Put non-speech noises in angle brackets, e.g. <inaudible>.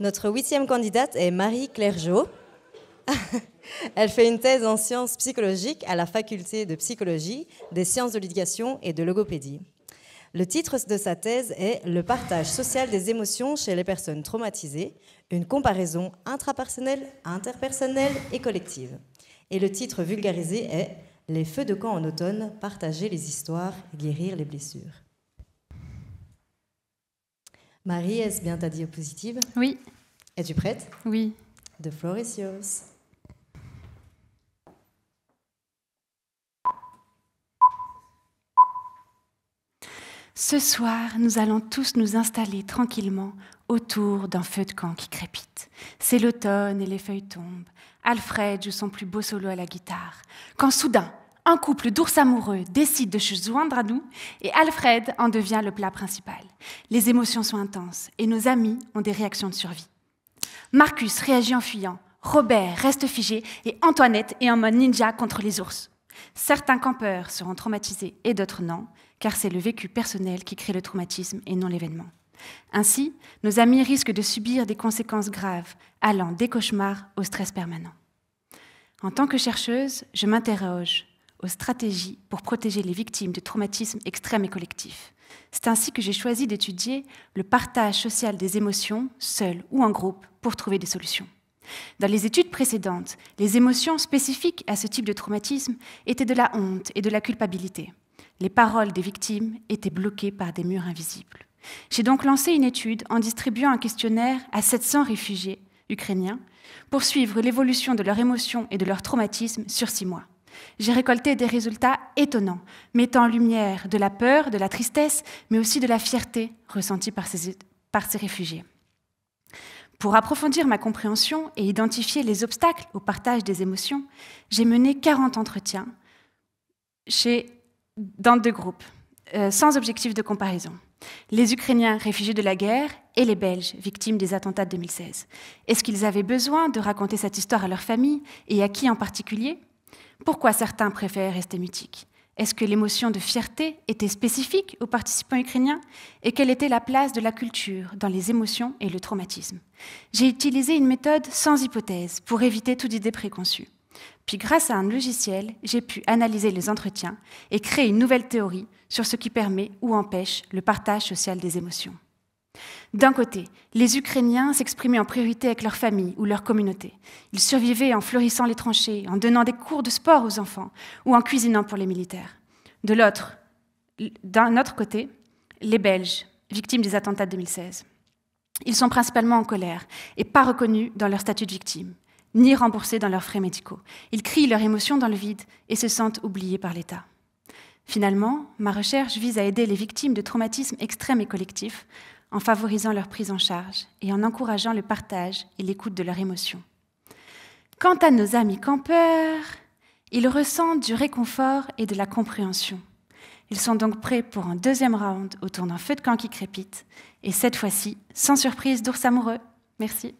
Notre huitième candidate est Marie Clergeau. <laughs> Elle fait une thèse en sciences psychologiques à la faculté de psychologie, des sciences de l'éducation et de logopédie. Le titre de sa thèse est Le partage social des émotions chez les personnes traumatisées, une comparaison intrapersonnelle, interpersonnelle et collective. Et le titre vulgarisé est Les feux de camp en automne, partager les histoires, guérir les blessures. Marie, est-ce bien ta diapositive Oui. Es-tu prête Oui. De floor Ce soir, nous allons tous nous installer tranquillement autour d'un feu de camp qui crépite. C'est l'automne et les feuilles tombent. Alfred joue son plus beau solo à la guitare. Quand soudain, un couple d'ours amoureux décide de se joindre à nous et Alfred en devient le plat principal. Les émotions sont intenses et nos amis ont des réactions de survie. Marcus réagit en fuyant, Robert reste figé et Antoinette est en mode ninja contre les ours. Certains campeurs seront traumatisés et d'autres non, car c'est le vécu personnel qui crée le traumatisme et non l'événement. Ainsi, nos amis risquent de subir des conséquences graves, allant des cauchemars au stress permanent. En tant que chercheuse, je m'interroge aux stratégies pour protéger les victimes de traumatismes extrêmes et collectifs. C'est ainsi que j'ai choisi d'étudier le partage social des émotions, seul ou en groupe, pour trouver des solutions. Dans les études précédentes, les émotions spécifiques à ce type de traumatisme étaient de la honte et de la culpabilité. Les paroles des victimes étaient bloquées par des murs invisibles. J'ai donc lancé une étude en distribuant un questionnaire à 700 réfugiés ukrainiens pour suivre l'évolution de leurs émotions et de leur traumatisme sur six mois. J'ai récolté des résultats étonnants, mettant en lumière de la peur, de la tristesse, mais aussi de la fierté ressentie par ces, réfugiés. Pour approfondir ma compréhension et identifier les obstacles au partage des émotions, j'ai mené 40 entretiens chez, dans deux groupes, euh, sans objectif de comparaison. Les Ukrainiens réfugiés de la guerre et les Belges victimes des attentats de 2016. Est-ce qu'ils avaient besoin de raconter cette histoire à leur famille et à qui en particulier pourquoi certains préfèrent rester mutiques Est-ce que l'émotion de fierté était spécifique aux participants ukrainiens Et quelle était la place de la culture dans les émotions et le traumatisme J'ai utilisé une méthode sans hypothèse pour éviter toute idée préconçue. Puis grâce à un logiciel, j'ai pu analyser les entretiens et créer une nouvelle théorie sur ce qui permet ou empêche le partage social des émotions. D'un côté, les Ukrainiens s'exprimaient en priorité avec leur famille ou leur communauté. Ils survivaient en fleurissant les tranchées, en donnant des cours de sport aux enfants ou en cuisinant pour les militaires. De l'autre, d'un autre côté, les Belges, victimes des attentats de 2016. Ils sont principalement en colère et pas reconnus dans leur statut de victime, ni remboursés dans leurs frais médicaux. Ils crient leurs émotions dans le vide et se sentent oubliés par l'État. Finalement, ma recherche vise à aider les victimes de traumatismes extrêmes et collectifs en favorisant leur prise en charge et en encourageant le partage et l'écoute de leurs émotions. Quant à nos amis campeurs, ils ressentent du réconfort et de la compréhension. Ils sont donc prêts pour un deuxième round autour d'un feu de camp qui crépite, et cette fois-ci, sans surprise d'ours amoureux. Merci.